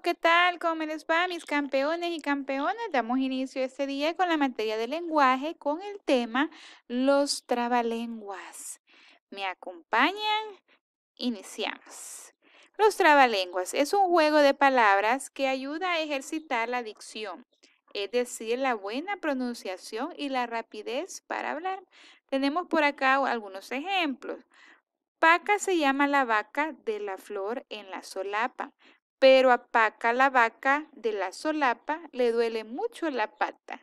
¿qué tal? ¿Cómo les va, mis campeones y campeonas? Damos inicio este día con la materia de lenguaje con el tema los trabalenguas. ¿Me acompañan? Iniciamos. Los trabalenguas es un juego de palabras que ayuda a ejercitar la dicción, es decir, la buena pronunciación y la rapidez para hablar. Tenemos por acá algunos ejemplos. Paca se llama la vaca de la flor en la solapa pero apaca la vaca de la solapa le duele mucho la pata.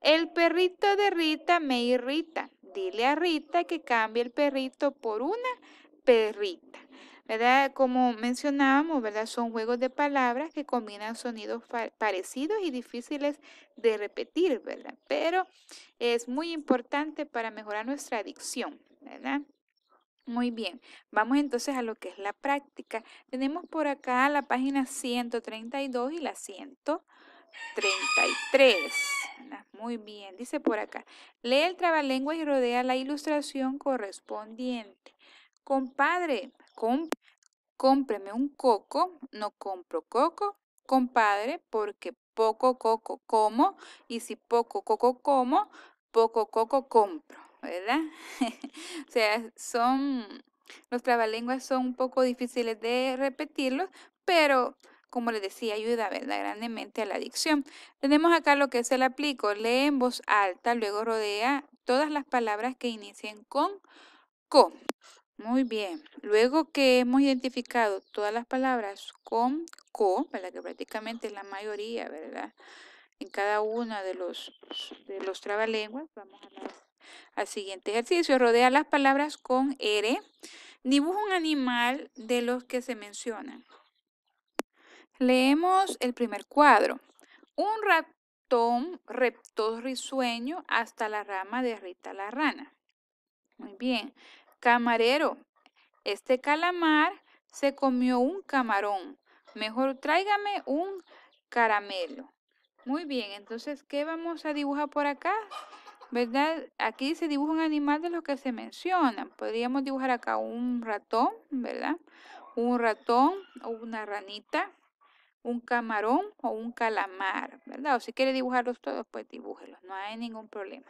El perrito de Rita me irrita. Dile a Rita que cambie el perrito por una perrita. ¿Verdad? Como mencionábamos, ¿verdad? Son juegos de palabras que combinan sonidos parecidos y difíciles de repetir, ¿verdad? Pero es muy importante para mejorar nuestra adicción, ¿verdad? Muy bien, vamos entonces a lo que es la práctica. Tenemos por acá la página 132 y la 133. Ah, muy bien, dice por acá. Lee el trabalengua y rodea la ilustración correspondiente. Compadre, cómpreme un coco, no compro coco, compadre, porque poco coco como y si poco coco como, poco coco compro. ¿verdad? o sea, son, los trabalenguas son un poco difíciles de repetirlos, pero como les decía, ayuda ¿verdad? grandemente a la adicción. Tenemos acá lo que es el aplico. Lee en voz alta, luego rodea todas las palabras que inicien con co. Muy bien. Luego que hemos identificado todas las palabras con co, ¿verdad? que prácticamente es la mayoría, ¿verdad? En cada una de los, de los trabalenguas, vamos a al siguiente ejercicio, rodea las palabras con R. Dibuja un animal de los que se mencionan. Leemos el primer cuadro. Un ratón reptó risueño hasta la rama de Rita la rana. Muy bien. Camarero, este calamar se comió un camarón. Mejor tráigame un caramelo. Muy bien, entonces, ¿qué vamos a dibujar por acá? ¿verdad? Aquí se dibuja un animal de los que se mencionan. Podríamos dibujar acá un ratón, ¿verdad? Un ratón o una ranita, un camarón o un calamar, ¿verdad? O si quiere dibujarlos todos, pues dibújelos, no hay ningún problema.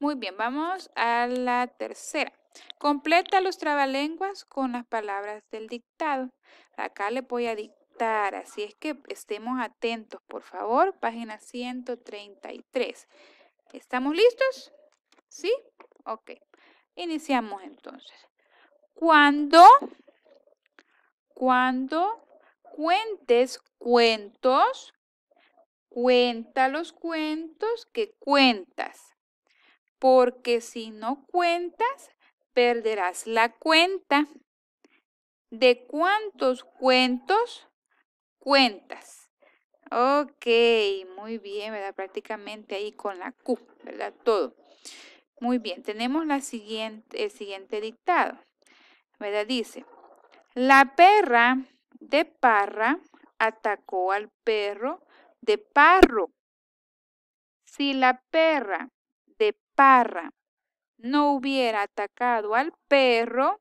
Muy bien, vamos a la tercera. Completa los trabalenguas con las palabras del dictado. Acá le voy a dictar, así es que estemos atentos, por favor, página 133. ¿Estamos listos? ¿Sí? Ok. Iniciamos entonces. Cuando, cuando cuentes cuentos, cuenta los cuentos que cuentas. Porque si no cuentas, perderás la cuenta de cuántos cuentos cuentas. Ok, muy bien, ¿verdad? Prácticamente ahí con la Q, ¿verdad? Todo. Muy bien, tenemos la siguiente, el siguiente dictado, ¿verdad? Dice, la perra de Parra atacó al perro de Parro. Si la perra de Parra no hubiera atacado al perro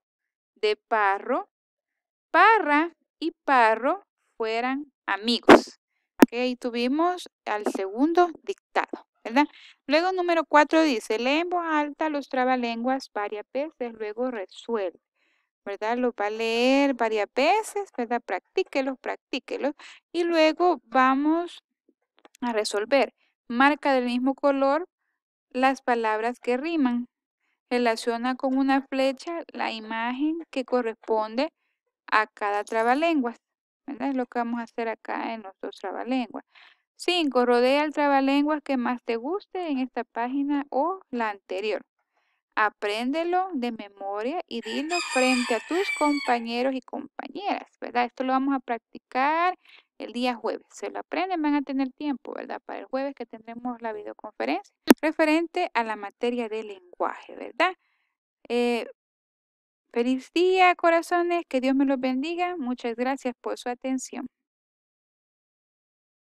de Parro, Parra y Parro fueran amigos ahí tuvimos al segundo dictado, ¿verdad? Luego, número cuatro dice, lee alta los trabalenguas varias veces, luego resuelve. ¿Verdad? Lo va a leer varias veces, ¿verdad? Practíquelos, practíquelos. Y luego vamos a resolver. Marca del mismo color las palabras que riman. Relaciona con una flecha la imagen que corresponde a cada trabalenguas. ¿verdad? Es lo que vamos a hacer acá en nuestro trabalenguas. 5. Rodea el trabalenguas que más te guste en esta página o la anterior. Apréndelo de memoria y dilo frente a tus compañeros y compañeras, ¿verdad? Esto lo vamos a practicar el día jueves. Se lo aprenden, van a tener tiempo, ¿verdad? Para el jueves que tendremos la videoconferencia referente a la materia de lenguaje, ¿verdad? Eh, Feliz día, corazones, que Dios me los bendiga. Muchas gracias por su atención.